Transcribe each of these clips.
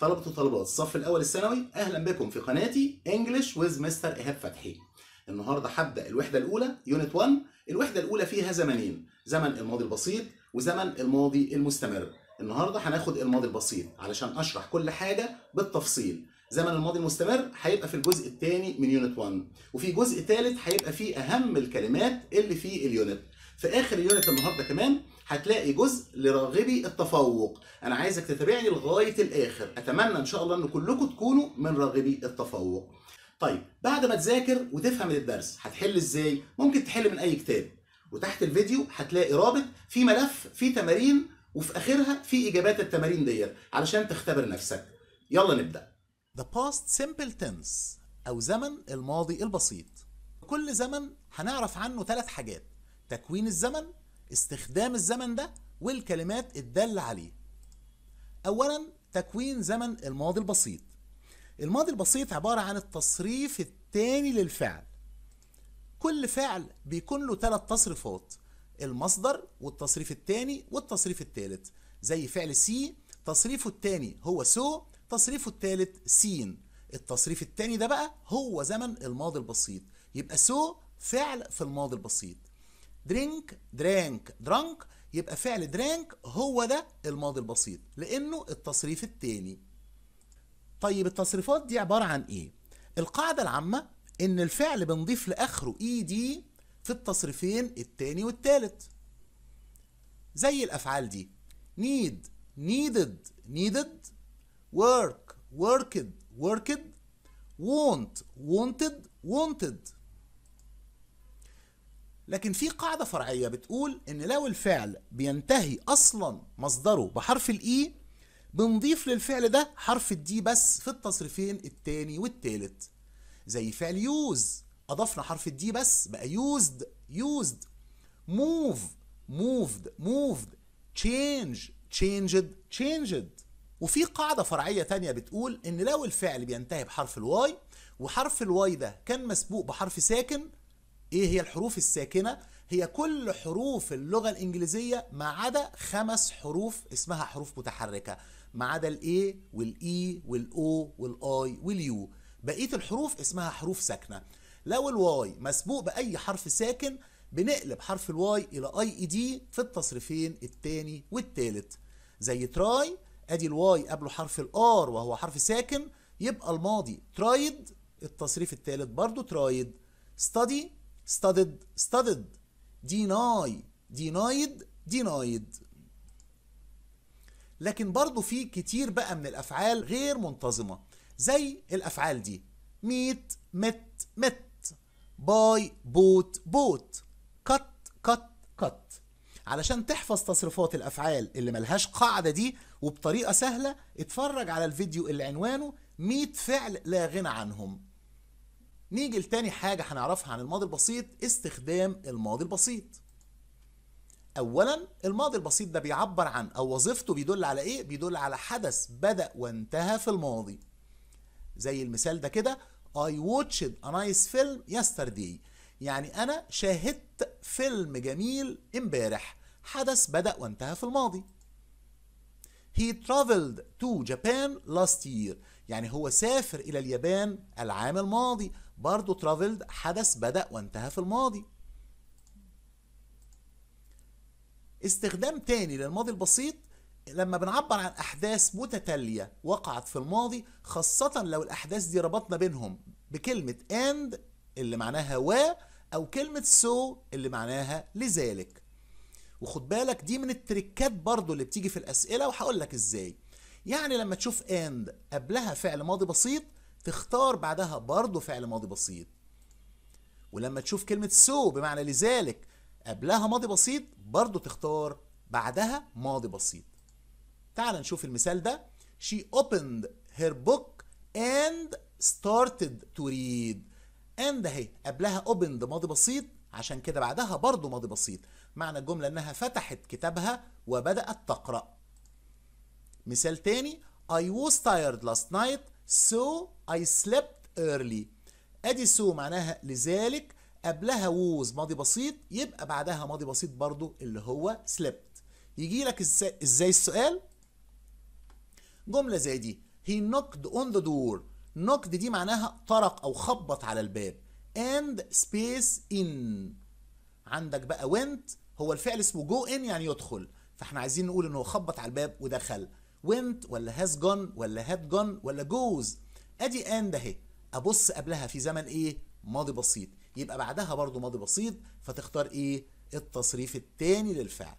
طلبة وطلبات الصف الأول الثانوي أهلا بكم في قناتي انجلش ويز مستر إيهاب فتحي النهاردة هبدأ الوحدة الأولى يونت 1 الوحدة الأولى فيها زمنين زمن الماضي البسيط وزمن الماضي المستمر النهاردة هناخد الماضي البسيط علشان أشرح كل حاجة بالتفصيل زمن الماضي المستمر هيبقى في الجزء الثاني من يونت 1 وفي جزء ثالث هيبقى فيه أهم الكلمات اللي في اليونت في اخر اليونت النهارده كمان هتلاقي جزء لراغبي التفوق انا عايزك تتابعني لغايه الاخر اتمنى ان شاء الله ان كلكم تكونوا من راغبي التفوق طيب بعد ما تذاكر وتفهم الدرس هتحل ازاي ممكن تحل من اي كتاب وتحت الفيديو هتلاقي رابط في ملف فيه تمارين وفي اخرها في اجابات التمارين ديت علشان تختبر نفسك يلا نبدا The past simple tense او زمن الماضي البسيط كل زمن هنعرف عنه ثلاث حاجات تكوين الزمن استخدام الزمن ده والكلمات الدالة عليه أولا تكوين زمن الماضي البسيط الماضي البسيط عبارة عن التصريف الثاني للفعل كل فعل بيكون له ثلاث تصريفات المصدر والتصريف الثاني والتصريف الثالث زي فعل سي تصريفه الثاني هو سو تصريفه الثالث سين التصريف الثاني ده بقى هو زمن الماضي البسيط يبقى سو فعل في الماضي البسيط درينك درانك درانك يبقى فعل درانك هو ده الماضي البسيط لانه التصريف الثاني طيب التصريفات دي عباره عن ايه القاعده العامه ان الفعل بنضيف لاخره اي e دي في التصريفين الثاني والثالث زي الافعال دي need needed needed work worked worked want wanted wanted لكن في قاعدة فرعية بتقول إن لو الفعل بينتهي أصلا مصدره بحرف الإي e، بنضيف للفعل ده حرف الدي بس في التصريفين التاني والتالت زي فعل يوز أضفنا حرف الدي بس بقى يوزد يوزد موف موفد موفد تشينج تشينجد تشينجد وفي قاعدة فرعية تانية بتقول إن لو الفعل بينتهي بحرف الواي وحرف الواي ده كان مسبوق بحرف ساكن ايه هي الحروف الساكنه هي كل حروف اللغه الانجليزيه ما عدا خمس حروف اسمها حروف متحركه ما عدا الاي والاي e والاو والاي واليو بقيه الحروف اسمها حروف ساكنه لو الواي مسبوق باي حرف ساكن بنقلب حرف الواي الى اي E دي في التصريفين الثاني والثالث زي تراي ادي الواي قبله حرف الار وهو حرف ساكن يبقى الماضي ترايد التصريف الثالث برضو ترايد ستادي studied studied deny denied denied لكن برضو في كتير بقى من الأفعال غير منتظمة زي الأفعال دي meet met met buy bought bought cut cut cut علشان تحفظ تصريفات الأفعال اللي ملهاش قاعدة دي وبطريقة سهلة اتفرج على الفيديو اللي عنوانه 100 فعل لا غنى عنهم نيجي لتاني حاجة هنعرفها عن الماضي البسيط استخدام الماضي البسيط أولا الماضي البسيط ده بيعبر عن أو وظيفته بيدل على إيه؟ بيدل على حدث بدأ وانتهى في الماضي زي المثال ده كده I watched a nice film yesterday يعني أنا شاهدت فيلم جميل امبارح حدث بدأ وانتهى في الماضي He traveled to Japan last year يعني هو سافر إلى اليابان العام الماضي برضو traveled حدث بدأ وانتهى في الماضي استخدام تاني للماضي البسيط لما بنعبر عن أحداث متتالية وقعت في الماضي خاصة لو الأحداث دي ربطنا بينهم بكلمة and اللي معناها و أو كلمة so اللي معناها لذلك وخد بالك دي من التركات برضو اللي بتيجي في الأسئلة وهقول لك إزاي يعني لما تشوف and قبلها فعل ماضي بسيط تختار بعدها برضه فعل ماضي بسيط ولما تشوف كلمة سو بمعنى لذلك قبلها ماضي بسيط برضه تختار بعدها ماضي بسيط تعال نشوف المثال ده she opened her book and started to read and اهي قبلها opened ماضي بسيط عشان كده بعدها برضه ماضي بسيط معنى الجملة انها فتحت كتابها وبدأت تقرأ مثال تاني I was tired last night So I slept early ادي سو معناها لذلك قبلها ووز ماضي بسيط يبقى بعدها ماضي بسيط برضو اللي هو slept يجي لك ازاي السؤال جملة زي دي he knocked on the door knocked دي معناها طرق او خبط على الباب and space in عندك بقى went هو الفعل اسمه جو ان يعني يدخل فاحنا عايزين نقول ان هو خبط على الباب ودخل went ولا has gone ولا had gone ولا goes ادي and اهي ابص قبلها في زمن ايه ماضي بسيط يبقى بعدها برضو ماضي بسيط فتختار ايه التصريف الثاني للفعل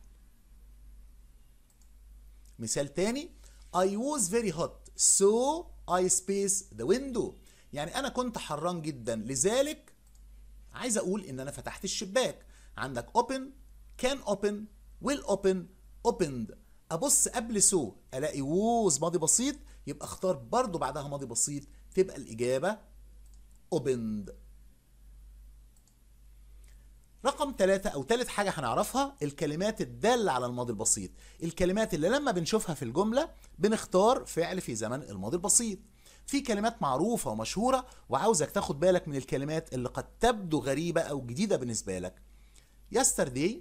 مثال تاني I was very hot so I space the window يعني انا كنت حران جدا لذلك عايز اقول ان انا فتحت الشباك عندك open can open will open opened ابص قبل سو الاقي ووز ماضي بسيط يبقى اختار برضو بعدها ماضي بسيط تبقى الاجابه opened رقم ثلاثة أو ثالث حاجة هنعرفها الكلمات الدالة على الماضي البسيط الكلمات اللي لما بنشوفها في الجملة بنختار فعل في زمن الماضي البسيط في كلمات معروفة ومشهورة وعاوزك تاخد بالك من الكلمات اللي قد تبدو غريبة أو جديدة بالنسبة لك yesterday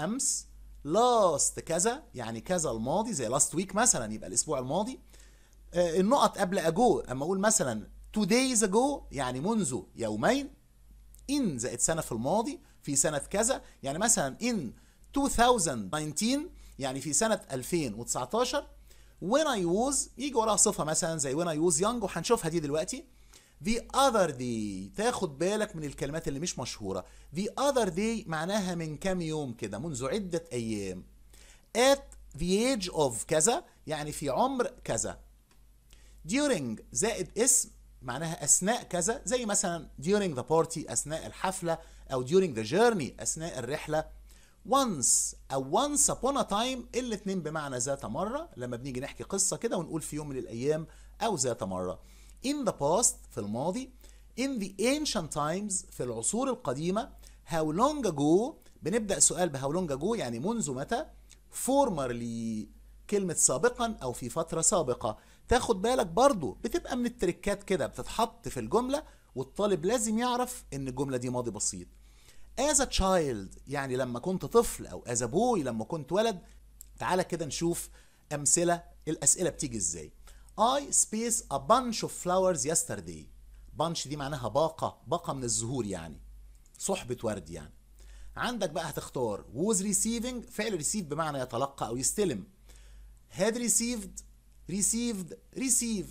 أمس لاست كذا يعني كذا الماضي زي لاست ويك مثلا يبقى الاسبوع الماضي آه، النقط قبل اجو اما اقول مثلا تو دايز اجو يعني منذ يومين ان زائد سنه في الماضي في سنه كذا يعني مثلا ان 2019 يعني في سنه 2019 when I was يجي وراها صفه مثلا زي when I was young وهنشوفها دي دلوقتي The other day تاخد بالك من الكلمات اللي مش مشهورة The other day معناها من كام يوم كده منذ عدة أيام At the age of كذا يعني في عمر كذا During زائد اسم معناها أثناء كذا زي مثلا during the party أثناء الحفلة أو during the journey أثناء الرحلة once أو once upon a time الاثنين بمعنى ذات مرة لما بنيجي نحكي قصة كده ونقول في يوم من الأيام أو ذات مرة in the past في الماضي in the ancient times في العصور القديمة how long ago بنبدأ سؤال بهاو لونج أجو ago يعني منذ متى formerly كلمة سابقا أو في فترة سابقة تاخد بالك برضو بتبقى من التركات كده بتتحط في الجملة والطالب لازم يعرف ان الجملة دي ماضي بسيط as a child يعني لما كنت طفل أو as a boy لما كنت ولد تعالى كده نشوف أمثلة الأسئلة بتيجي إزاي I space a bunch of flowers yesterday bunch دي معناها باقة باقة من الزهور يعني صحبة ورد يعني عندك بقى هتختار was receiving فعل receive بمعنى يتلقى أو يستلم had received received receive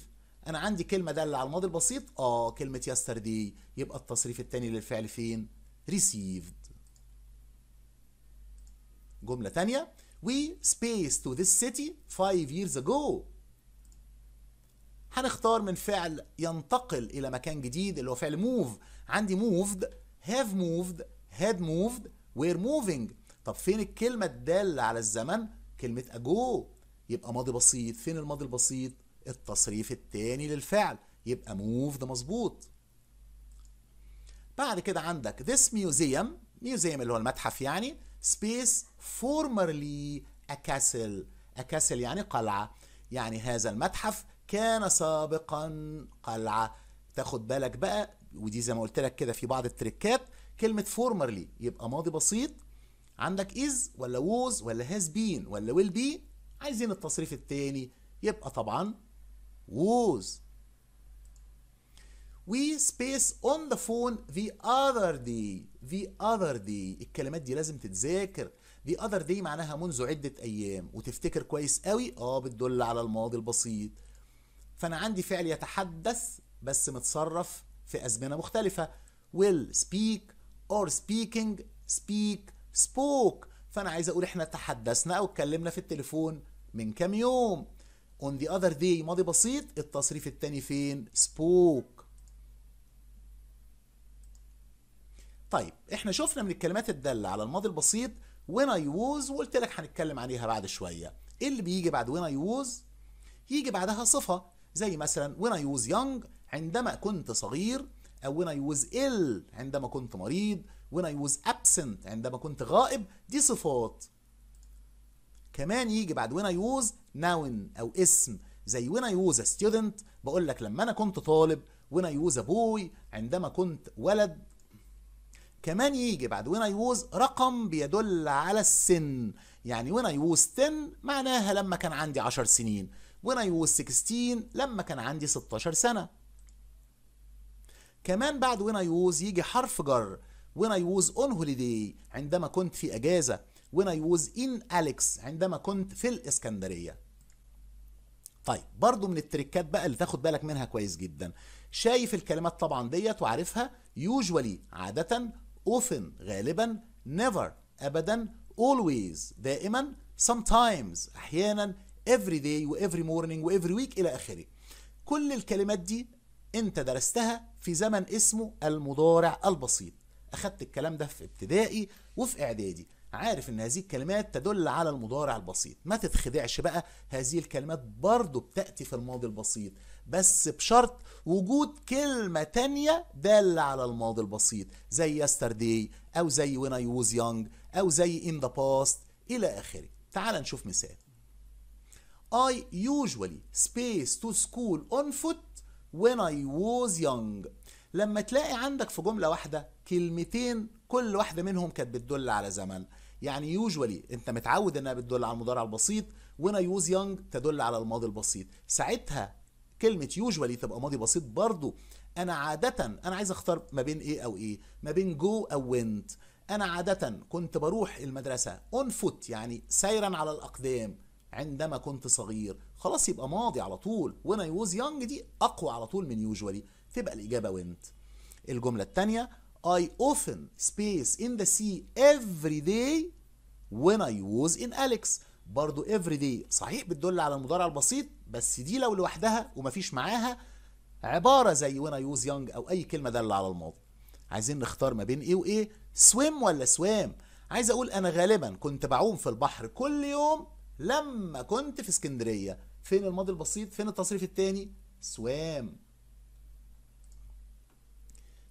أنا عندي كلمة دالة على الماضي البسيط آه كلمة yesterday يبقى التصريف التاني للفعل فين received جملة تانية we spaced to this city five years ago هنختار من فعل ينتقل الى مكان جديد اللي هو فعل موف عندي موفد هاف موفد هاد موفد وير موفينج طب فين الكلمه الداله على الزمن كلمه اجو يبقى ماضي بسيط فين الماضي البسيط التصريف الثاني للفعل يبقى موفد مظبوط بعد كده عندك this museum museum اللي هو المتحف يعني space formerly a castle a castle يعني قلعة يعني هذا المتحف كان سابقا قلعة تاخد بالك بقى ودي زي ما قلت لك كده في بعض التريكات كلمة فورمرلي يبقى ماضي بسيط عندك از ولا ووز ولا هاز بين ولا ويل بي عايزين التصريف التاني يبقى طبعا ووز we space on the phone the other day the other day الكلمات دي لازم تتذاكر the other day معناها منذ عدة أيام وتفتكر كويس قوي اه بتدل على الماضي البسيط فأنا عندي فعل يتحدث بس متصرف في أزمنة مختلفة will speak or speaking speak spoke فأنا عايز أقول إحنا تحدثنا أو اتكلمنا في التليفون من كام يوم on the other day ماضي بسيط التصريف التاني فين spoke طيب احنا شفنا من الكلمات الدالة على الماضي البسيط when I was وقلت لك هنتكلم عليها بعد شوية ايه اللي بيجي بعد when I was يجي بعدها صفة زي مثلا when I was young عندما كنت صغير أو when I was ill عندما كنت مريض when I was absent عندما كنت غائب دي صفات كمان يجي بعد when I was noun أو اسم زي when I was a student بقول لك لما أنا كنت طالب when I was a boy عندما كنت ولد كمان يجي بعد when I was رقم بيدل على السن يعني when I was 10 معناها لما كان عندي 10 سنين when I was 16 لما كان عندي 16 سنة كمان بعد when I was يجي حرف جر when I was on holiday عندما كنت في أجازة when I was in أليكس عندما كنت في الإسكندرية طيب برضو من التريكات بقى اللي تاخد بالك منها كويس جدا شايف الكلمات طبعا ديت وعارفها usually عادة often غالبا never أبدا always دائما sometimes أحيانا every day و every morning و every week إلى آخره كل الكلمات دي أنت درستها في زمن اسمه المضارع البسيط أخدت الكلام ده في ابتدائي وفي إعدادي عارف ان هذه الكلمات تدل على المضارع البسيط ما تتخدعش بقى هذه الكلمات برضو بتأتي في الماضي البسيط بس بشرط وجود كلمة تانية دالة على الماضي البسيط زي yesterday او زي when I was young او زي in the past الى اخره تعال نشوف مثال I usually space to school on foot when I was young لما تلاقي عندك في جملة واحدة كلمتين كل واحدة منهم كانت بتدل على زمن يعني usually انت متعود انها بتدل على المضارع البسيط when I was young تدل على الماضي البسيط ساعتها كلمة usually تبقى ماضي بسيط برضو انا عادة انا عايز اختار ما بين ايه او ايه ما بين جو او وينت انا عادة كنت بروح المدرسة اون فوت يعني سيرا على الاقدام عندما كنت صغير خلاص يبقى ماضي على طول when I was young دي أقوى على طول من usually تبقى الإجابة went الجملة الثانية I often space in the sea every day when I was in Alex برضو every day صحيح بتدل على المضارع البسيط بس دي لو لوحدها ومفيش معاها عبارة زي when I was young أو أي كلمة دالة على الماضي عايزين نختار ما بين ايه وايه swim ولا swam عايز اقول انا غالبا كنت بعوم في البحر كل يوم لما كنت في اسكندرية فين الماضي البسيط فين التصريف الثاني سوام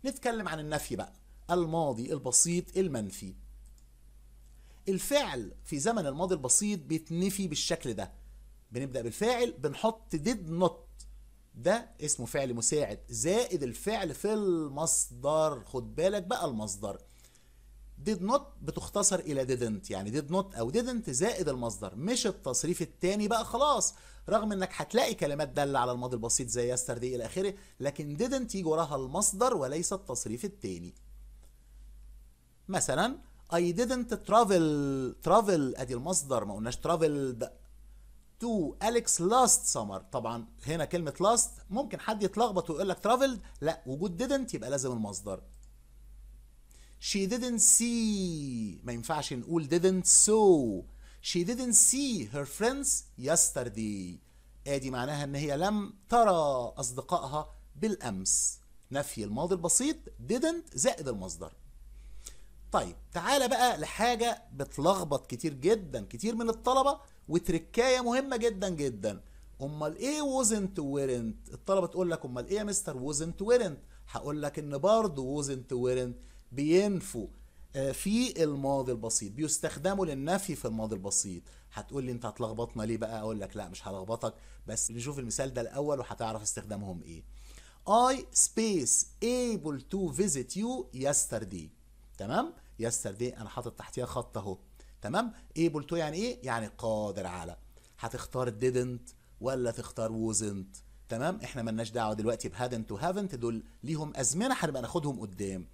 نتكلم عن النفي بقى الماضي البسيط المنفي الفعل في زمن الماضي البسيط بيتنفي بالشكل ده بنبدأ بالفاعل بنحط did not ده اسمه فعل مساعد زائد الفعل في المصدر خد بالك بقى المصدر did not بتختصر الى didn't يعني did not او didn't زائد المصدر مش التصريف التاني بقى خلاص رغم انك هتلاقي كلمات دالة على الماضي البسيط زي yesterday الى اخره لكن didn't يجي وراها المصدر وليس التصريف التاني مثلا I didn't travel travel ادي المصدر ما قلناش traveled to Alex last summer طبعا هنا كلمة last ممكن حد يتلخبط ويقول لك traveled لا وجود didn't يبقى لازم المصدر She didn't see ما ينفعش نقول didn't saw She didn't see her friends yesterday ادي معناها ان هي لم ترى اصدقائها بالامس نفي الماضي البسيط didn't زائد المصدر طيب تعالى بقى لحاجة بتلخبط كتير جدا كتير من الطلبة وتركاية مهمة جدا جدا امال ايه wasn't weren't الطلبة تقول لك امال ايه يا مستر wasn't weren't هقول لك ان برضه wasn't weren't بينفوا آه، في الماضي البسيط بيستخدموا للنفي في الماضي البسيط هتقول لي انت هتلخبطنا ليه بقى اقول لك لا مش هلخبطك بس نشوف المثال ده الاول وهتعرف استخدامهم ايه I space able to visit you yesterday تمام yesterday انا حاطط تحتيها خط اهو تمام able to يعني ايه يعني قادر على هتختار didn't ولا تختار wasn't تمام احنا ملناش دعوه دلوقتي بهادنت وهافنت دول ليهم ازمنه هنبقى ناخدهم قدام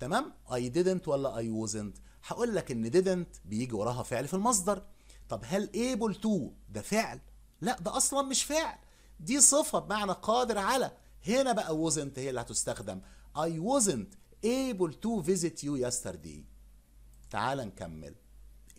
تمام I didn't ولا I wasn't هقول لك ان didn't بيجي وراها فعل في المصدر طب هل able to ده فعل لا ده اصلا مش فعل دي صفة بمعنى قادر على هنا بقى wasn't هي اللي هتستخدم I wasn't able to visit you yesterday تعال نكمل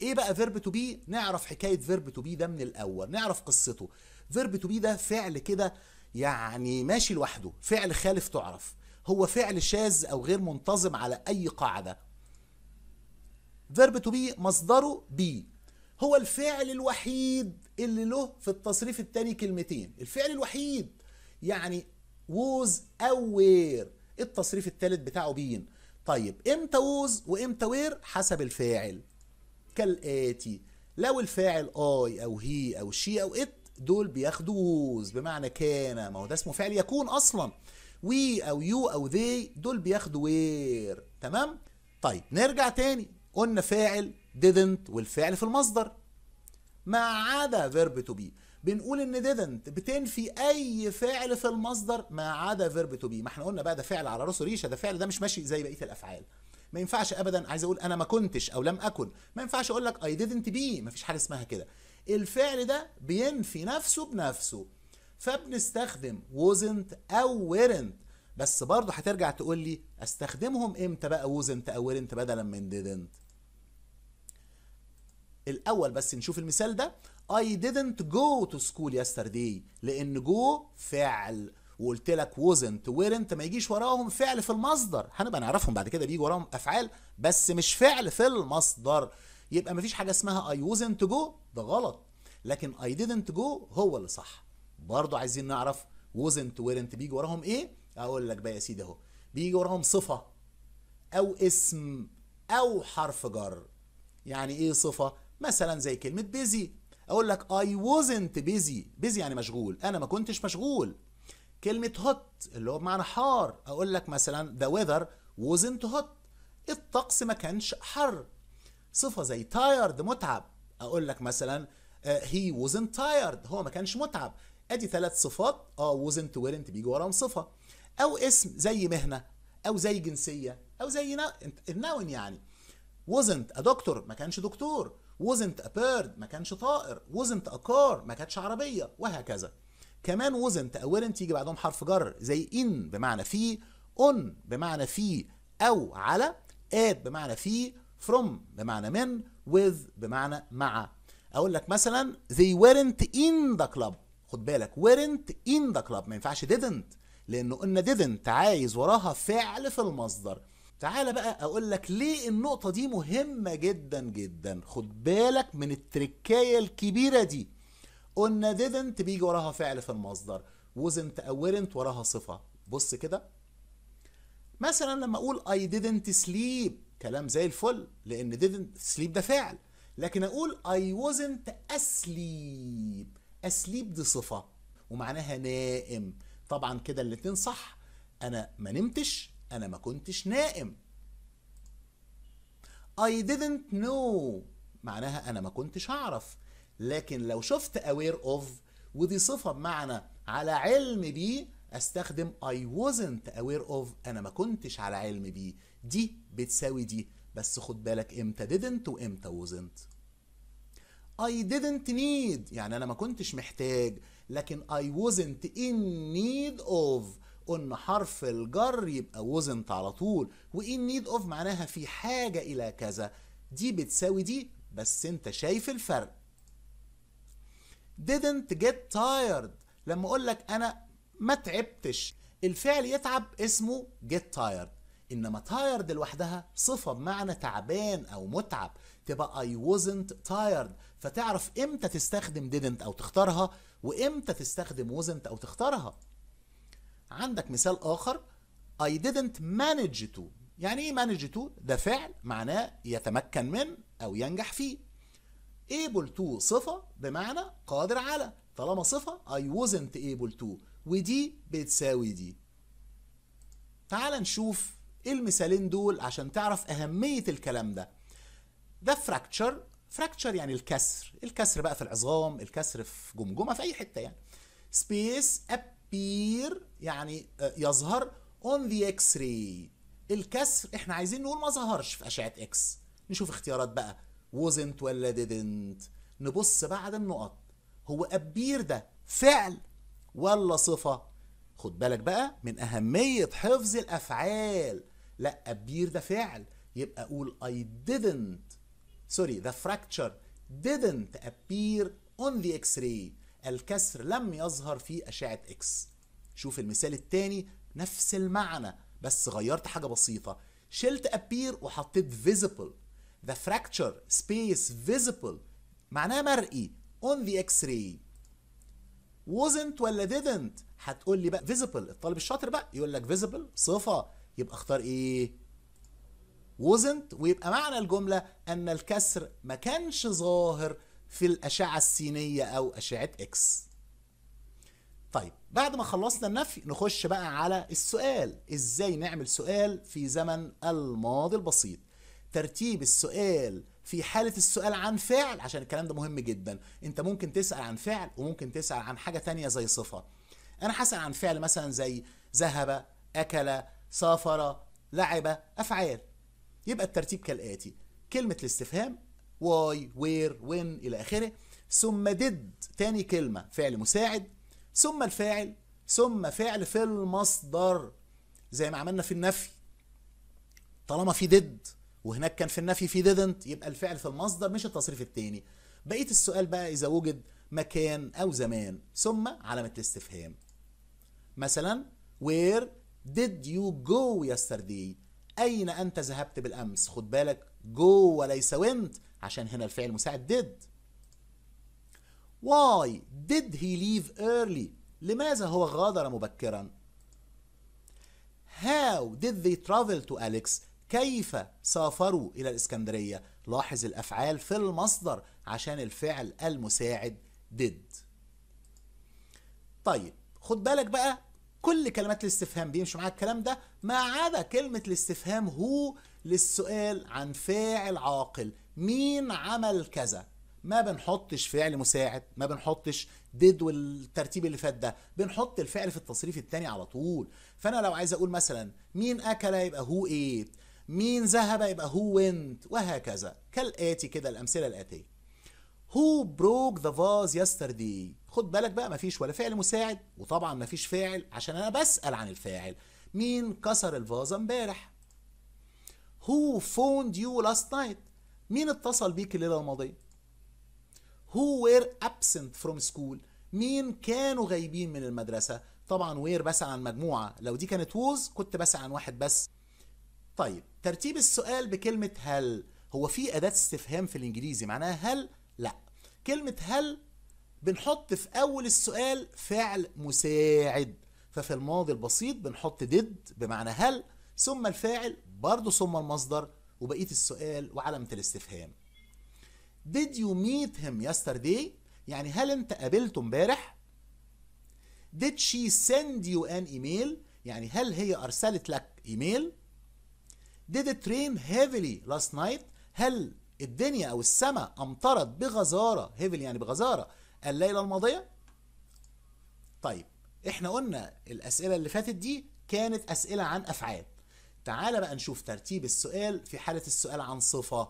ايه بقى فيرب تو بي نعرف حكايه فيرب تو بي ده من الاول نعرف قصته فيرب تو بي ده فعل كده يعني ماشي لوحده فعل خالف تعرف هو فعل شاذ أو غير منتظم على أي قاعدة فيرب تو بي مصدره بي هو الفعل الوحيد اللي له في التصريف الثاني كلمتين الفعل الوحيد يعني ووز أو وير التصريف الثالث بتاعه بين طيب امتى ووز وامتى وير حسب الفاعل كالآتي لو الفاعل اي أو هي أو شي أو ات دول بياخدوا ووز بمعنى كان ما هو ده اسمه فعل يكون أصلاً وي او يو او ذي دول بياخدوا وير تمام طيب نرجع تاني قلنا فاعل didn't والفعل في المصدر ما عدا فيرب تو بي بنقول ان didn't بتنفي اي فعل في المصدر ما عدا فيرب تو بي ما احنا قلنا بقى ده فعل على راسه ريشه ده فعل ده مش ماشي زي بقيه الافعال ما ينفعش ابدا عايز اقول انا ما كنتش او لم اكن ما ينفعش اقول لك اي didn't بي ما فيش حاجه اسمها كده الفعل ده بينفي نفسه بنفسه فبنستخدم wasn't او weren't بس برضه هترجع تقول لي استخدمهم امتى بقى wasn't او weren't بدلا من didn't الاول بس نشوف المثال ده I didn't go to school yesterday لان go فعل وقلت لك wasn't weren't ما يجيش وراهم فعل في المصدر هنبقى نعرفهم بعد كده بيجي وراهم افعال بس مش فعل في المصدر يبقى مفيش حاجه اسمها I wasn't go ده غلط لكن I didn't go هو اللي صح برضو عايزين نعرف وزنت ويرنت بيجي وراهم ايه اقول لك بقى يا سيدي اهو بيجي وراهم صفه او اسم او حرف جر يعني ايه صفه مثلا زي كلمه بيزي اقول لك اي وزنت بيزي بيزي يعني مشغول انا ما كنتش مشغول كلمه هوت اللي هو بمعنى حار اقول لك مثلا ذا ويذر wasn't هوت الطقس ما كانش حر صفه زي تايرد متعب اقول لك مثلا هي وزنت تايرد هو ما كانش متعب ادي ثلاث صفات اه وزنت ويرنت بيجي وراهم صفه او اسم زي مهنه او زي جنسيه او زي نو... النون يعني وزنت ا دكتور ما كانش دكتور وزنت ا بيرد ما كانش طائر وزنت ا كار ما كانتش عربيه وهكذا كمان وزنت او ويرنت يجي بعدهم حرف جر زي ان بمعنى في اون بمعنى في او على اد بمعنى في from بمعنى من with بمعنى مع اقول لك مثلا they weren't in the club خد بالك weren't in the club ما ينفعش didn't لانه قلنا didn't عايز وراها فعل في المصدر تعالى بقى اقول لك ليه النقطة دي مهمة جدا جدا خد بالك من التركاية الكبيرة دي قلنا didn't بيجي وراها فعل في المصدر wasn't او weren't وراها صفة بص كده مثلا لما اقول I didn't sleep كلام زي الفل لان didn't sleep ده فعل لكن اقول I wasn't asleep اسليب دي صفه ومعناها نائم طبعا كده الاتنين صح انا ما نمتش انا ما كنتش نائم I didn't know معناها انا ما كنتش اعرف لكن لو شفت aware of ودي صفة بمعنى على علم بيه استخدم I wasn't aware of انا ما كنتش على علم بيه دي بتساوي دي بس خد بالك امتى didn't وامتى wasn't I didn't need يعني أنا ما كنتش محتاج لكن I wasn't in need of قلنا حرف الجر يبقى wasn't على طول و in need of معناها في حاجة إلى كذا دي بتساوي دي بس أنت شايف الفرق didn't get tired لما أقول لك أنا ما تعبتش الفعل يتعب اسمه get tired انما تايرد لوحدها صفه بمعنى تعبان او متعب تبقى I wasn't tired فتعرف امتى تستخدم didn't او تختارها وامتى تستخدم wasn't او تختارها عندك مثال اخر I didn't manage to يعني ايه manage to ده فعل معناه يتمكن من او ينجح فيه able to صفه بمعنى قادر على طالما صفه I wasn't able to ودي بتساوي دي تعال نشوف ايه المثالين دول عشان تعرف اهميه الكلام ده ده فراكتشر فراكتشر يعني الكسر الكسر بقى في العظام الكسر في جمجمه في اي حته يعني سبيس ابير يعني آه، يظهر اون ذا اكس راي الكسر احنا عايزين نقول ما ظهرش في اشعه اكس نشوف اختيارات بقى وزنت ولا ديدنت نبص بقى على النقط هو ابير ده فعل ولا صفه خد بالك بقى من اهميه حفظ الافعال لا appear ده فعل يبقى اقول I didn't سوري the fracture didn't appear on the x-ray الكسر لم يظهر في أشعة اكس شوف المثال الثاني نفس المعنى بس غيرت حاجة بسيطة شلت appear وحطيت visible the fracture space visible معناه مرئي on the x-ray wasn't ولا didn't هتقول لي بقى visible الطالب الشاطر بقى يقول لك visible صفة يبقى اختار ايه wasn't ويبقى معنى الجملة ان الكسر ما كانش ظاهر في الأشعة السينية أو أشعة إكس طيب بعد ما خلصنا النفي نخش بقى على السؤال إزاي نعمل سؤال في زمن الماضي البسيط ترتيب السؤال في حالة السؤال عن فعل عشان الكلام ده مهم جدا انت ممكن تسأل عن فعل وممكن تسأل عن حاجة تانية زي صفة انا هسأل عن فعل مثلا زي ذهب أكل سافر لعب أفعال يبقى الترتيب كالآتي كلمة الاستفهام واي وير وين إلى آخره ثم ديد تاني كلمة فعل مساعد ثم الفاعل ثم فعل في المصدر زي ما عملنا في النفي طالما في ديد وهناك كان في النفي في didn't يبقى الفعل في المصدر مش التصريف التاني بقية السؤال بقى إذا وجد مكان أو زمان ثم علامة الاستفهام مثلا where Did you go yesterday أين أنت ذهبت بالأمس خد بالك go وليس went عشان هنا الفعل مساعد did Why did he leave early لماذا هو غادر مبكرا How did they travel to Alex كيف سافروا إلى الإسكندرية لاحظ الأفعال في المصدر عشان الفعل المساعد did طيب خد بالك بقى كل كلمات الاستفهام بيمشي معاها الكلام ده ما عدا كلمة الاستفهام هو للسؤال عن فاعل عاقل مين عمل كذا ما بنحطش فعل مساعد ما بنحطش ديد والترتيب اللي فات ده بنحط الفعل في التصريف الثاني على طول فانا لو عايز اقول مثلا مين اكل يبقى هو ايت مين ذهب يبقى هو وينت وهكذا كالاتي كده الامثله الاتيه هو بروك ذا فاز يسترداي خد بالك بقى مفيش ولا فعل مساعد وطبعا مفيش فاعل عشان انا بسأل عن الفاعل مين كسر الفازة امبارح هو فوند يو لاست نايت مين اتصل بيك الليلة الماضية هو وير ابسنت فروم سكول مين كانوا غايبين من المدرسة طبعا وير بس عن مجموعة لو دي كانت ووز كنت بسأل عن واحد بس طيب ترتيب السؤال بكلمة هل هو في أداة استفهام في الإنجليزي معناها هل كلمة هل بنحط في أول السؤال فعل مساعد ففي الماضي البسيط بنحط did بمعنى هل ثم الفاعل برضه ثم المصدر وبقية السؤال وعلامة الاستفهام Did you meet him yesterday؟ يعني هل انت قابلته امبارح؟ Did she send you an email؟ يعني هل هي أرسلت لك إيميل؟ Did it rain heavily last night؟ هل الدنيا او السماء امطرت بغزاره هيفل يعني بغزاره الليله الماضيه طيب احنا قلنا الاسئله اللي فاتت دي كانت اسئله عن افعال تعال بقى نشوف ترتيب السؤال في حاله السؤال عن صفه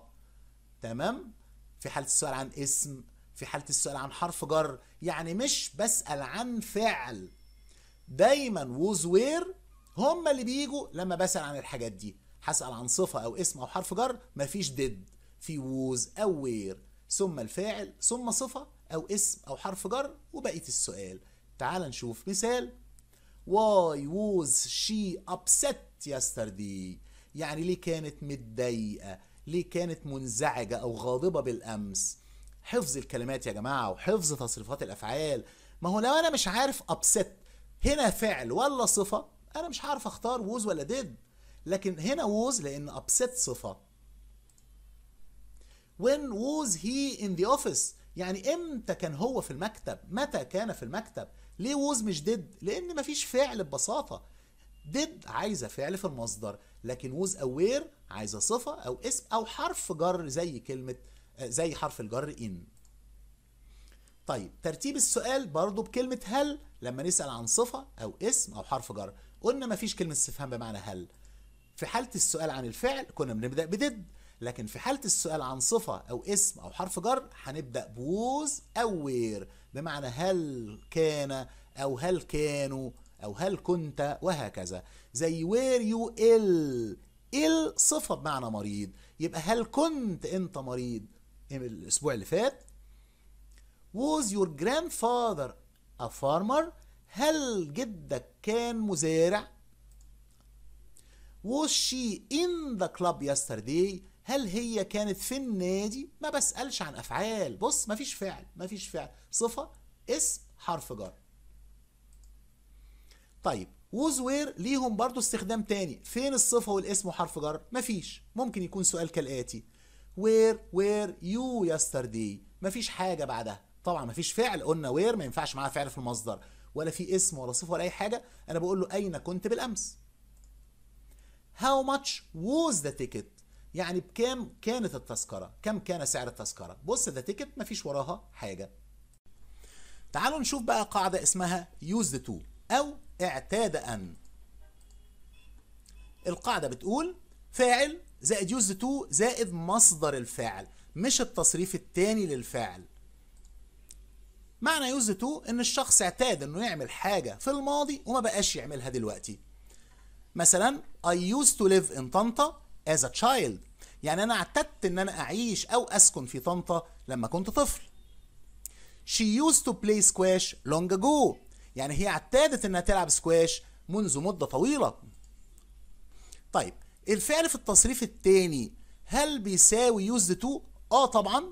تمام في حاله السؤال عن اسم في حاله السؤال عن حرف جر يعني مش بسال عن فعل دايما ووز وير هم اللي بيجوا لما بسال عن الحاجات دي هسال عن صفه او اسم او حرف جر مفيش ديد في ووز أو وير ثم الفاعل ثم صفة أو اسم أو حرف جر وبقية السؤال تعال نشوف مثال Why was she upset yesterday يعني ليه كانت متضايقة ليه كانت منزعجة أو غاضبة بالأمس حفظ الكلمات يا جماعة وحفظ تصريفات الأفعال ما هو لو أنا مش عارف upset هنا فعل ولا صفة أنا مش عارف أختار was ولا did لكن هنا was لأن upset صفة when was he in the office يعني امتى كان هو في المكتب متى كان في المكتب ليه was مش did لان مفيش فعل ببساطة did عايزة فعل في المصدر لكن was aware عايزة صفة او اسم او حرف جر زي كلمة زي حرف الجر in طيب ترتيب السؤال برضو بكلمة هل لما نسأل عن صفة أو اسم أو حرف جر قلنا مفيش كلمة استفهام بمعنى هل في حالة السؤال عن الفعل كنا بنبدأ بدد لكن في حالة السؤال عن صفة أو اسم أو حرف جر هنبدأ بوز أو وير بمعنى هل كان أو هل كانوا أو هل كنت وهكذا زي وير يو إل إل صفة بمعنى مريض يبقى هل كنت أنت مريض الأسبوع اللي فات was your grandfather a farmer هل جدك كان مزارع was she in the club yesterday هل هي كانت في النادي ما بسألش عن أفعال بص ما فيش فعل ما فيش فعل صفة اسم حرف جر طيب ووز وير ليهم برضو استخدام تاني فين الصفة والاسم وحرف جر ما فيش ممكن يكون سؤال كالآتي وير وير يو ما فيش حاجة بعدها طبعا ما فيش فعل قلنا وير ما ينفعش معاه فعل في المصدر ولا في اسم ولا صفة ولا أي حاجة أنا بقول له أين كنت بالأمس How much was the ticket يعني بكام كانت التذكرة كم كان سعر التذكرة بص ده تيكت مفيش وراها حاجة تعالوا نشوف بقى قاعدة اسمها يوز تو أو اعتاد أن القاعدة بتقول فاعل زائد يوز تو زائد مصدر الفاعل مش التصريف التاني للفاعل معنى يوز تو ان الشخص اعتاد انه يعمل حاجة في الماضي وما بقاش يعملها دلوقتي مثلا I used to live in طنطا as a child يعني انا اعتدت ان انا اعيش او اسكن في طنطا لما كنت طفل she used to play squash long ago يعني هي اعتادت انها تلعب سكواش منذ مدة طويلة طيب الفعل في التصريف الثاني هل بيساوي يوزد تو اه طبعا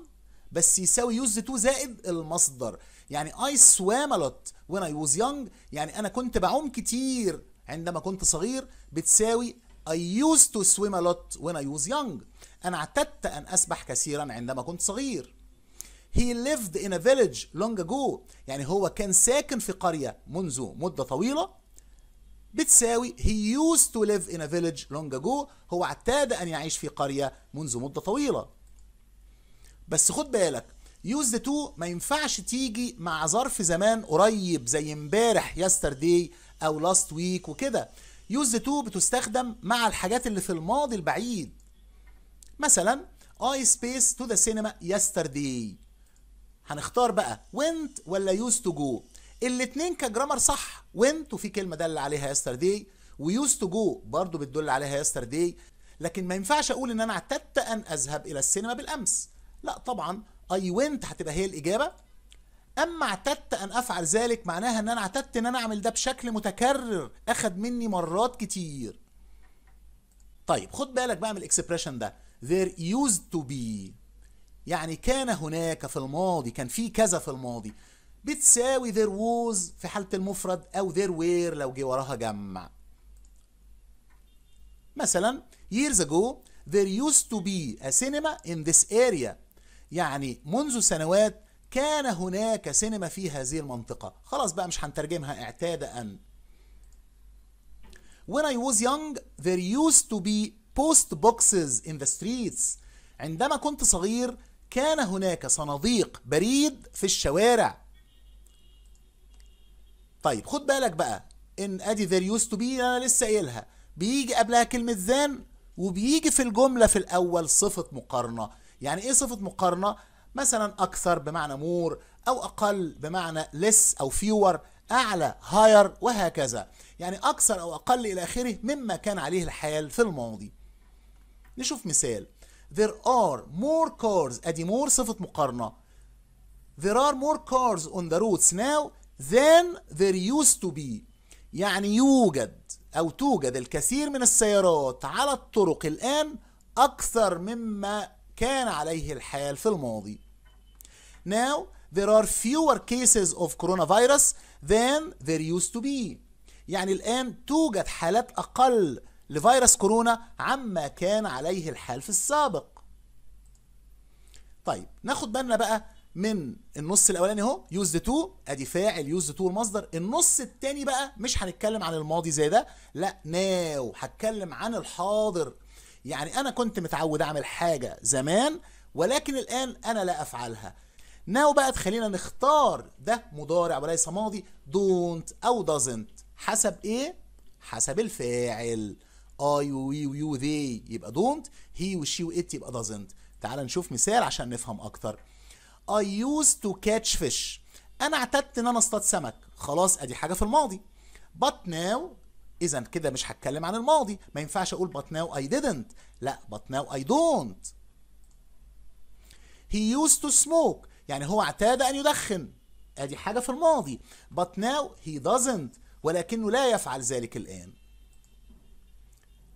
بس يساوي يوزد تو زائد المصدر يعني I swam a lot when I was young يعني أنا كنت بعوم كتير عندما كنت صغير بتساوي I used to swim a lot when I was young أنا اعتدت أن أسبح كثيرا عندما كنت صغير He lived in a village long ago يعني هو كان ساكن في قرية منذ مدة طويلة بتساوي he used to live in a village long ago هو اعتاد أن يعيش في قرية منذ مدة طويلة بس خد بالك use the to ما ينفعش تيجي مع ظرف زمان قريب زي امبارح yesterday أو last week وكده use the to بتستخدم مع الحاجات اللي في الماضي البعيد مثلا I space to the cinema yesterday هنختار بقى went ولا used to go الاتنين كجرامر صح went وفي كلمة دل عليها yesterday و used to go برضو بتدل عليها yesterday لكن ما ينفعش اقول ان انا اعتدت ان اذهب الى السينما بالامس لا طبعا I went هتبقى هي الاجابة اما اعتدت ان افعل ذلك معناها ان انا اعتدت ان انا اعمل ده بشكل متكرر اخد مني مرات كتير طيب خد بالك بقى من الاكسبريشن ده there used to be يعني كان هناك في الماضي كان في كذا في الماضي بتساوي there was في حالة المفرد أو there were لو جه وراها جمع مثلا years ago there used to be a cinema in this area يعني منذ سنوات كان هناك سينما في هذه المنطقة خلاص بقى مش هنترجمها اعتاد أن When I was young there used to be بوست بوكسز ان ذا ستريتس عندما كنت صغير كان هناك صناديق بريد في الشوارع طيب خد بالك بقى ان ادي ذير used تو بي انا لسه قايلها بيجي قبلها كلمة ذان وبيجي في الجملة في الاول صفة مقارنة يعني ايه صفة مقارنة مثلا اكثر بمعنى مور او اقل بمعنى لس او فيور اعلى هاير وهكذا يعني اكثر او اقل الى اخره مما كان عليه الحال في الماضي نشوف مثال there are more cars ادي more صفة مقارنة there are more cars on the roads now than there used to be يعني يوجد أو توجد الكثير من السيارات على الطرق الآن أكثر مما كان عليه الحال في الماضي now there are fewer cases of coronavirus than there used to be يعني الآن توجد حالات أقل لفيروس كورونا عما كان عليه الحال في السابق طيب ناخد بالنا بقى من النص الاولاني اهو يوز تو ادي فاعل يوز تو المصدر النص الثاني بقى مش هنتكلم عن الماضي زي ده لا ناو هتكلم عن الحاضر يعني انا كنت متعود اعمل حاجه زمان ولكن الان انا لا افعلها ناو بقى تخلينا نختار ده مضارع وليس ماضي دونت او دازنت حسب ايه حسب الفاعل اي وي ويو ذي يبقى دونت هي وشي وات يبقى دازنت تعال نشوف مثال عشان نفهم اكتر I used to catch fish انا اعتدت ان انا اصطاد سمك خلاص ادي حاجه في الماضي but now اذا كده مش هتكلم عن الماضي ما ينفعش اقول but now I didn't لا but now I don't he used to smoke يعني هو اعتاد ان يدخن ادي حاجه في الماضي but now he doesn't ولكنه لا يفعل ذلك الان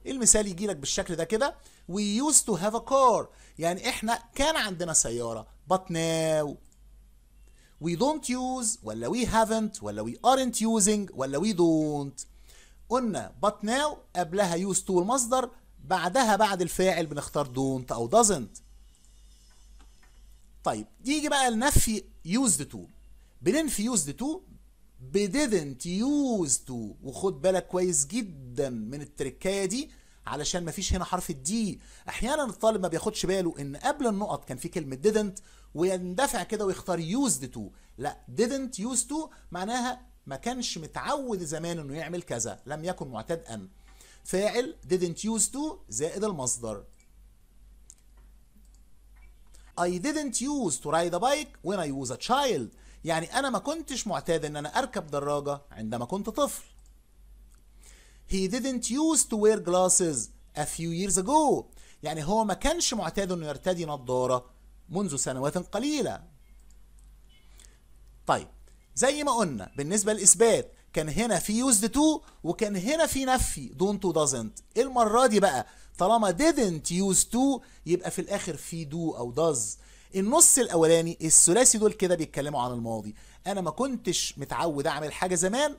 المثال يجي لك بالشكل ده كده وي used تو هاف ا كار يعني احنا كان عندنا سيارة but now we don't use ولا we haven't ولا we aren't using ولا we don't قلنا but now قبلها used تو المصدر بعدها بعد الفاعل بنختار don't او doesn't طيب يجي بقى لنفي used تو بننفي used تو بديدنت يوز تو وخد بالك كويس جدا من التركايه دي علشان مفيش هنا حرف الدي احيانا الطالب ما بياخدش باله ان قبل النقط كان في كلمه didn't ويندفع كده ويختار used to لا didn't used to معناها ما كانش متعود زمان انه يعمل كذا لم يكن معتاد ان فاعل didn't used to زائد المصدر I didn't use to ride a bike when I was a child يعني انا ما كنتش معتاد ان انا اركب دراجة عندما كنت طفل He didn't used to wear glasses a few years ago يعني هو ما كانش معتاد انه يرتدي نظارة منذ سنوات قليلة طيب زي ما قلنا بالنسبة للإثبات كان هنا في used to وكان هنا في نفي don't و doesn't إيه المرة دي بقى طالما didn't used to يبقى في الآخر في do أو does النص الاولاني الثلاثي دول كده بيتكلموا عن الماضي انا ما كنتش متعود اعمل حاجه زمان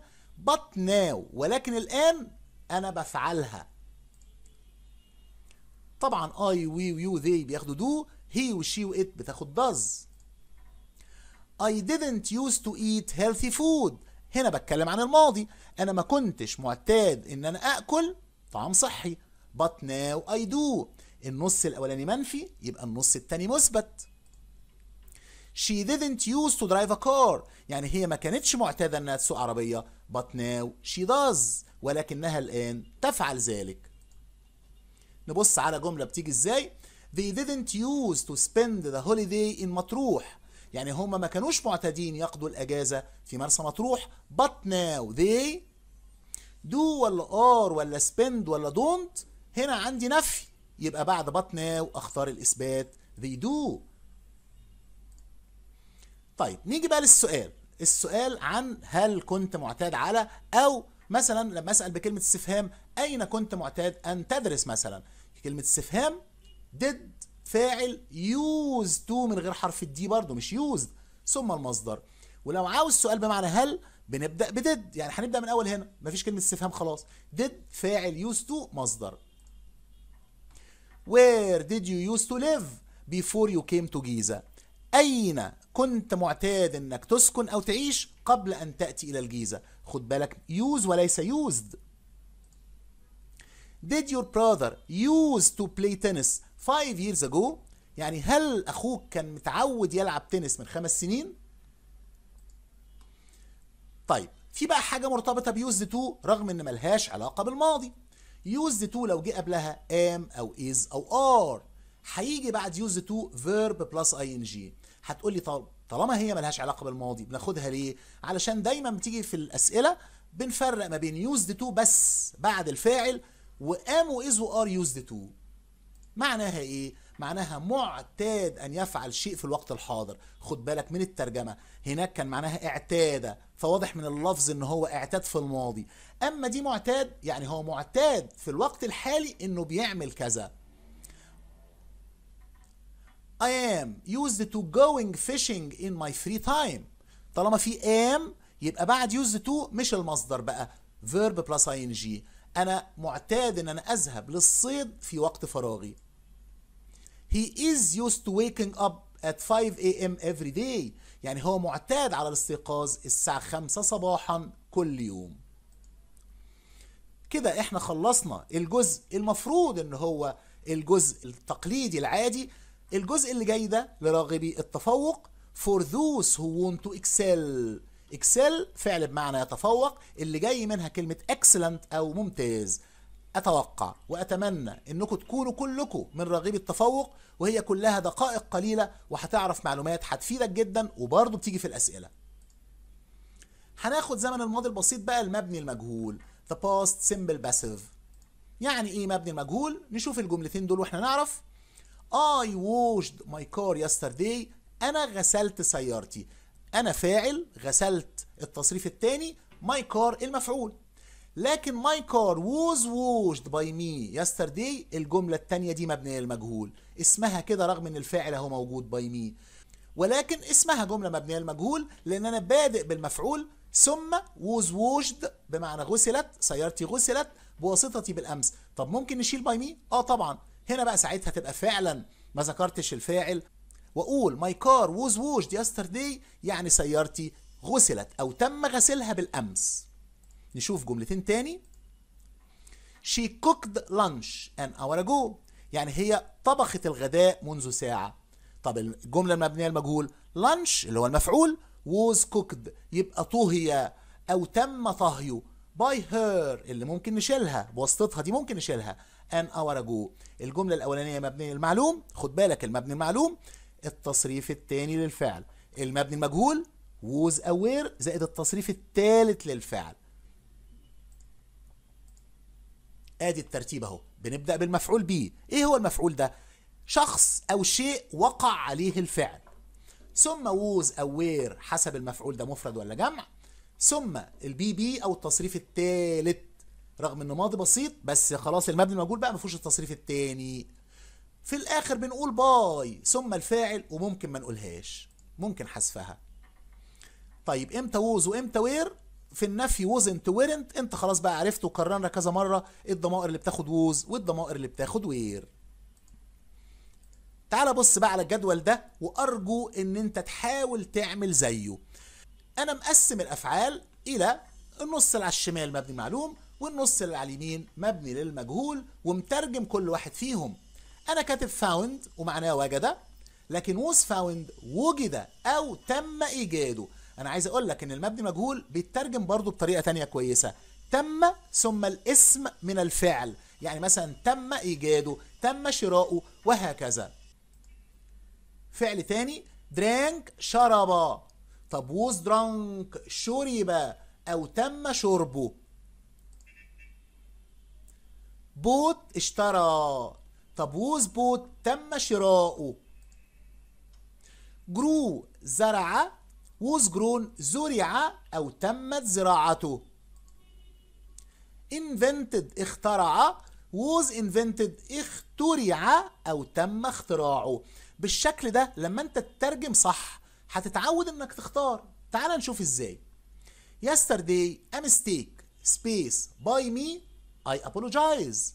but now ولكن الان انا بفعلها طبعا اي وي ويو ذي بياخدوا دو هي وشي وات بتاخد داز I didn't used to eat healthy food هنا بتكلم عن الماضي انا ما كنتش معتاد ان انا اكل طعام صحي but now I do النص الاولاني منفي يبقى النص التاني مثبت she didn't use to drive a car يعني هي ما كانتش معتاده انها تسوق عربيه but now she does ولكنها الان تفعل ذلك نبص على جمله بتيجي ازاي they didn't use to spend the holiday in مطروح يعني هما ما كانوش معتادين يقضوا الاجازه في مرسى مطروح but now they do ولا are ولا spend ولا don't هنا عندي نفي يبقى بعد but now اختار الاثبات they do طيب نيجي بقى للسؤال السؤال عن هل كنت معتاد على او مثلا لما اسال بكلمه استفهام اين كنت معتاد ان تدرس مثلا كلمه استفهام ديد فاعل يوز تو من غير حرف الدي برضه مش يوز ثم المصدر ولو عاوز سؤال بمعنى هل بنبدا بديد يعني هنبدا من اول هنا مفيش كلمه استفهام خلاص ديد فاعل يوز تو مصدر where did you used to live before you came to Giza اين كنت معتاد انك تسكن او تعيش قبل ان تأتي الى الجيزة خد بالك يوز وليس يوزد Did your brother used to play tennis five years ago يعني هل اخوك كان متعود يلعب تنس من خمس سنين طيب في بقى حاجة مرتبطة بيوزد تو رغم ان ملهاش علاقة بالماضي يوزد تو لو جه قبلها am او is او are هيجي بعد يوزد تو verb plus ing هتقول لي طالما هي ملهاش علاقه بالماضي بناخدها ليه علشان دايما بتيجي في الاسئله بنفرق ما بين يوزد تو بس بعد الفاعل وام واز وار يوزد تو معناها ايه معناها معتاد ان يفعل شيء في الوقت الحاضر خد بالك من الترجمه هناك كان معناها اعتاد فواضح من اللفظ ان هو اعتاد في الماضي اما دي معتاد يعني هو معتاد في الوقت الحالي انه بيعمل كذا I am used to going fishing in my free time طالما في am يبقى بعد used to مش المصدر بقى verb plus ing أنا معتاد إن أنا أذهب للصيد في وقت فراغي He is used to waking up at 5 a.m. every day يعني هو معتاد على الاستيقاظ الساعة 5 صباحا كل يوم كده احنا خلصنا الجزء المفروض ان هو الجزء التقليدي العادي الجزء اللي جاي ده لراغبي التفوق for those who want to excel excel فعل بمعنى يتفوق اللي جاي منها كلمة excellent أو ممتاز أتوقع وأتمنى أنكم تكونوا كلكم من راغبي التفوق وهي كلها دقائق قليلة وهتعرف معلومات هتفيدك جدا وبرضه بتيجي في الأسئلة هناخد زمن الماضي البسيط بقى المبني المجهول the past simple passive يعني إيه مبني المجهول نشوف الجملتين دول وإحنا نعرف I washed my car yesterday أنا غسلت سيارتي أنا فاعل غسلت التصريف الثاني my car المفعول لكن my car was washed by me yesterday الجملة الثانية دي مبنية للمجهول اسمها كده رغم ان الفاعل اهو موجود by me ولكن اسمها جملة مبنية للمجهول لان انا بادئ بالمفعول ثم was washed بمعنى غسلت سيارتي غسلت بواسطتي بالامس طب ممكن نشيل by me اه طبعا هنا بقى ساعتها تبقى فعلا ما ذكرتش الفاعل واقول ماي كار ووز ووشد يسترداي يعني سيارتي غسلت او تم غسلها بالامس نشوف جملتين تاني she cooked lunch an hour ago يعني هي طبخت الغداء منذ ساعة طب الجملة المبنية المجهول lunch اللي هو المفعول was cooked يبقى طهي أو تم طهيه by her اللي ممكن نشيلها بواسطتها دي ممكن نشيلها ان اور اجو الجمله الاولانيه مبني المعلوم خد بالك المبني المعلوم التصريف الثاني للفعل المبني المجهول ووز اوير زائد التصريف الثالث للفعل ادي الترتيب اهو بنبدا بالمفعول به ايه هو المفعول ده شخص او شيء وقع عليه الفعل ثم ووز اوير حسب المفعول ده مفرد ولا جمع ثم البي بي او التصريف الثالث رغم انه ماضي بسيط بس خلاص المبني الموجود بقى ما فيهوش التصريف التاني في الاخر بنقول باي ثم الفاعل وممكن ما نقولهاش ممكن حذفها طيب امتى ووز وامتى وير في النفي ووز انت ويرنت انت خلاص بقى عرفت وكررنا كذا مره الضمائر اللي بتاخد ووز والضمائر اللي بتاخد وير تعال بص بقى على الجدول ده وارجو ان انت تحاول تعمل زيه انا مقسم الافعال الى النص اللي على الشمال مبني معلوم والنص اللي على اليمين مبني للمجهول ومترجم كل واحد فيهم انا كاتب فاوند ومعناه وجد لكن ووز فاوند وجد او تم ايجاده انا عايز اقول لك ان المبني مجهول بيترجم برضه بطريقه تانية كويسه تم ثم الاسم من الفعل يعني مثلا تم ايجاده تم شراؤه وهكذا فعل تاني درانك شرب طب ووز درانك شرب او تم شربه بوت اشترى طب ووز بوت تم شراؤه جرو زرع ووز جرون زرع أو تمت زراعته invented اخترع ووز invented اخترع أو تم اختراعه بالشكل ده لما أنت تترجم صح هتتعود إنك تختار تعال نشوف إزاي yesterday a mistake space by me I apologize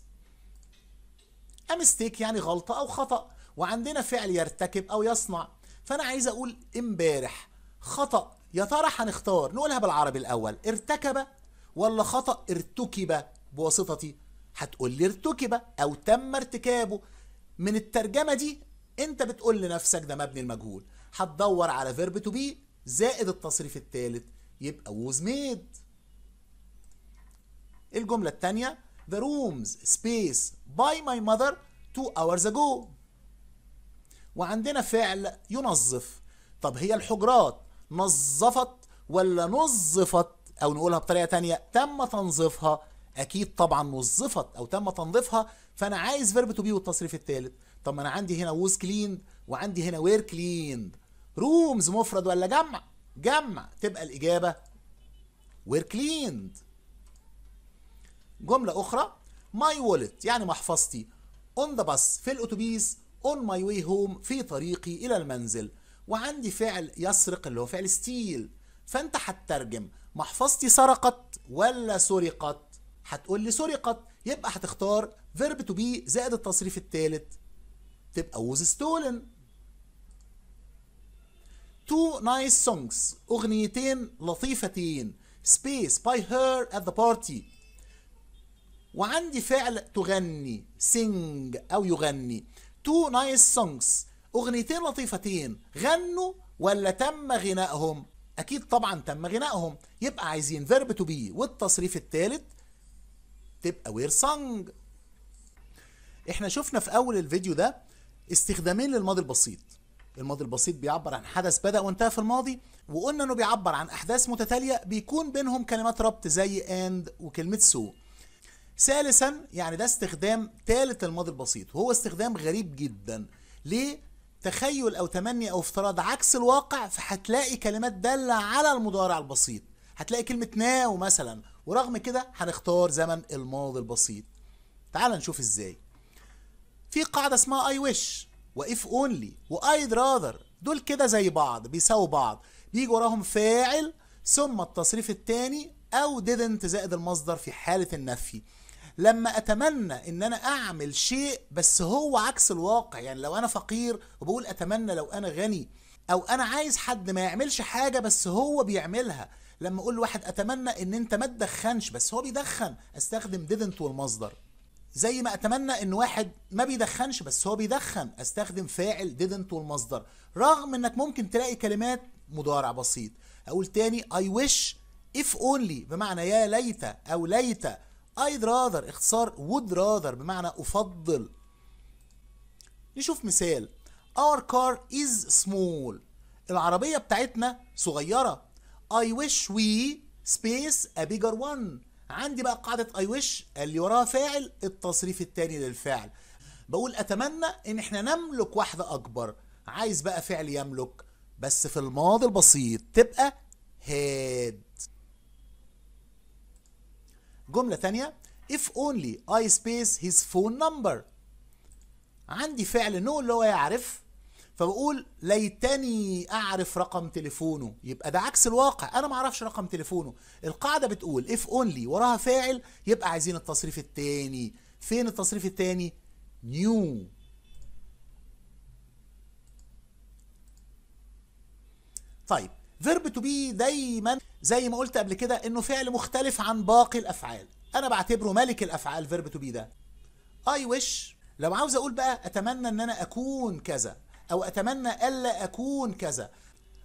A mistake يعني غلطة أو خطأ وعندنا فعل يرتكب أو يصنع فأنا عايز أقول امبارح خطأ يا ترى هنختار نقولها بالعربي الأول ارتكب ولا خطأ ارتكب بواسطتي هتقول لي ارتكب أو تم ارتكابه من الترجمة دي أنت بتقول لنفسك ده مبني المجهول هتدور على فيرب تو بي زائد التصريف الثالث يبقى ووز made الجملة الثانية the rooms space by my mother two hours ago وعندنا فعل ينظف طب هي الحجرات نظفت ولا نظفت او نقولها بطريقة تانية تم تنظيفها اكيد طبعا نظفت او تم تنظيفها فانا عايز فيرب تو بي والتصريف الثالث طب ما انا عندي هنا ووز كليند وعندي هنا وير كليند رومز مفرد ولا جمع جمع تبقى الاجابه وير كليند جملة أخرى my wallet يعني محفظتي on the bus في الأتوبيس on my way home في طريقي إلى المنزل وعندي فعل يسرق اللي هو فعل ستيل فأنت هتترجم محفظتي سرقت ولا سرقت هتقول لي سرقت يبقى هتختار verb to be زائد التصريف الثالث تبقى was stolen two nice songs أغنيتين لطيفتين space by her at the party وعندي فعل تغني sing أو يغني تو نايس سونجز أغنيتين لطيفتين غنوا ولا تم غنائهم أكيد طبعا تم غنائهم يبقى عايزين فيرب تو بي والتصريف الثالث تبقى وير سونج احنا شفنا في أول الفيديو ده استخدامين للماضي البسيط الماضي البسيط بيعبر عن حدث بدأ وانتهى في الماضي وقلنا انه بيعبر عن احداث متتاليه بيكون بينهم كلمات ربط زي and وكلمه so ثالثا يعني ده استخدام ثالث الماضي البسيط وهو استخدام غريب جدا ليه تخيل او تمني او افتراض عكس الواقع فهتلاقي كلمات دالة على المضارع البسيط هتلاقي كلمة ناو مثلا ورغم كده هنختار زمن الماضي البسيط تعال نشوف ازاي في قاعدة اسمها اي ويش واف اونلي وايد راذر دول كده زي بعض بيساووا بعض بيجي وراهم فاعل ثم التصريف الثاني او didn't زائد المصدر في حالة النفي لما اتمنى ان انا اعمل شيء بس هو عكس الواقع يعني لو انا فقير وبقول اتمنى لو انا غني او انا عايز حد ما يعملش حاجه بس هو بيعملها لما اقول لواحد اتمنى ان انت ما تدخنش بس هو بيدخن استخدم didn't والمصدر زي ما اتمنى ان واحد ما بيدخنش بس هو بيدخن استخدم فاعل didn't والمصدر رغم انك ممكن تلاقي كلمات مضارع بسيط اقول تاني I wish if only بمعنى يا ليت او ليت I'd rather اختصار would rather بمعنى أفضل نشوف مثال Our car is small العربية بتاعتنا صغيرة I wish we space a bigger one عندي بقى قاعدة I wish اللي وراها فاعل التصريف التاني للفعل بقول أتمنى إن إحنا نملك واحدة أكبر عايز بقى فعل يملك بس في الماضي البسيط تبقى had جملة ثانية if only I space his phone number عندي فعل نو اللي هو يعرف فبقول ليتني اعرف رقم تليفونه يبقى ده عكس الواقع انا ما اعرفش رقم تليفونه القاعده بتقول اف اونلي وراها فاعل يبقى عايزين التصريف الثاني فين التصريف الثاني نيو طيب فيرب تو بي دايما زي ما قلت قبل كده انه فعل مختلف عن باقي الافعال انا بعتبره ملك الافعال فيرب تو بي ده اي ويش لو عاوز اقول بقى اتمنى ان انا اكون كذا او اتمنى الا اكون كذا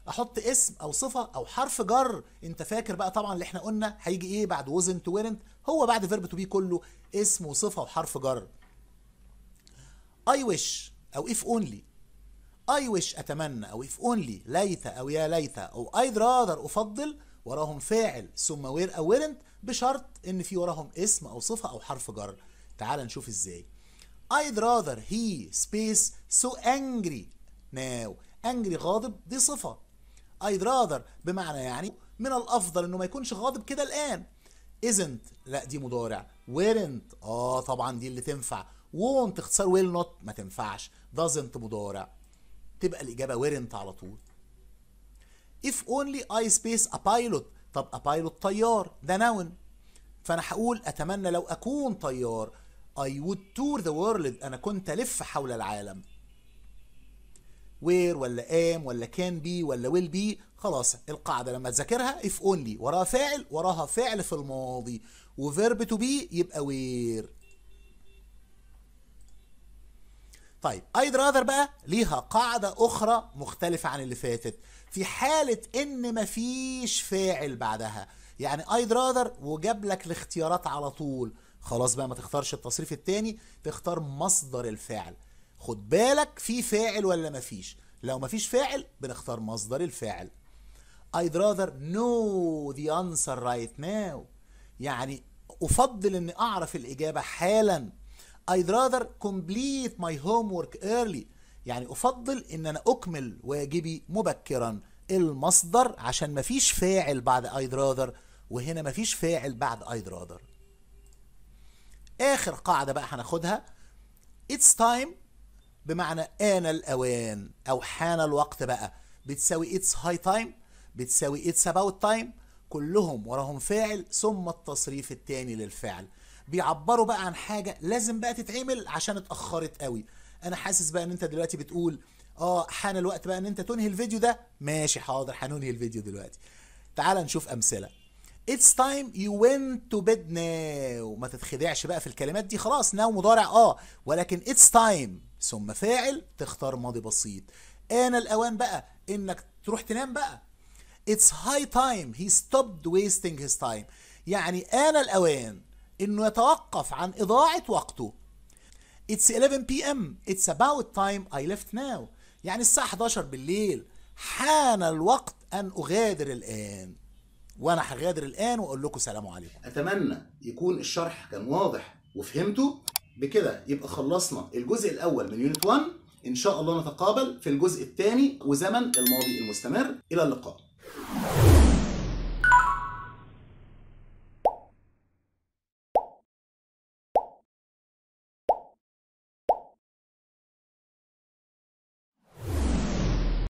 احط اسم او صفه او حرف جر انت فاكر بقى طبعا اللي احنا قلنا هيجي ايه بعد وزن تو ويرنت هو بعد فيرب تو بي كله اسم وصفه وحرف جر اي ويش او اف اونلي اي ويش اتمنى او اف اونلي ليت او يا ليت او ايد rather افضل وراهم فاعل ثم وير او ويرنت بشرط ان في وراهم اسم او صفه او حرف جر تعال نشوف ازاي I'd rather he space so angry now angry غاضب دي صفة I'd rather بمعنى يعني من الأفضل إنه ما يكونش غاضب كده الآن isn't لا دي مضارع weren't اه طبعا دي اللي تنفع won't اختصار will not ما تنفعش doesn't مضارع تبقى الاجابه ويرنت على طول if only I space a pilot طب a pilot طيار ده ناون فانا هقول اتمنى لو اكون طيار I would tour the world انا كنت الف حول العالم وير ولا ام ولا كان بي ولا ويل بي خلاص القاعدة لما تذاكرها اف اونلي وراها فاعل وراها فعل في الماضي وفيرب تو بي يبقى وير طيب ايد راذر بقى ليها قاعدة أخرى مختلفة عن اللي فاتت في حالة إن مفيش فاعل بعدها يعني ايد راذر وجاب لك الاختيارات على طول خلاص بقى ما تختارش التصريف التاني تختار مصدر الفعل خد بالك في فاعل ولا مفيش لو مفيش فاعل بنختار مصدر الفعل I'd rather know the answer right now يعني أفضل أني أعرف الإجابة حالاً I'd rather complete my homework early يعني أفضل إن أنا أكمل واجبي مبكرا المصدر عشان مفيش فاعل بعد I'd rather وهنا مفيش فاعل بعد I'd rather آخر قاعدة بقى هناخدها It's time بمعنى آن الأوان أو حان الوقت بقى بتساوي It's high time بتساوي It's about time كلهم وراهم فاعل ثم التصريف الثاني للفعل بيعبروا بقى عن حاجه لازم بقى تتعمل عشان اتاخرت قوي انا حاسس بقى ان انت دلوقتي بتقول اه حان الوقت بقى ان انت تنهي الفيديو ده ماشي حاضر هننهي الفيديو دلوقتي تعال نشوف امثله It's time you went to bed now ما تتخدعش بقى في الكلمات دي خلاص ناو مضارع اه ولكن it's time ثم فاعل تختار ماضي بسيط آن الأوان بقى إنك تروح تنام بقى It's high time he stopped wasting his time يعني آن الأوان انه يتوقف عن اضاعه وقته It's 11 p.m. It's about time I left now. يعني الساعة 11 بالليل حان الوقت أن أغادر الآن. وأنا هغادر الآن وأقول لكم سلام عليكم. أتمنى يكون الشرح كان واضح وفهمته بكده يبقى خلصنا الجزء الأول من يونت 1 إن شاء الله نتقابل في الجزء الثاني وزمن الماضي المستمر إلى اللقاء.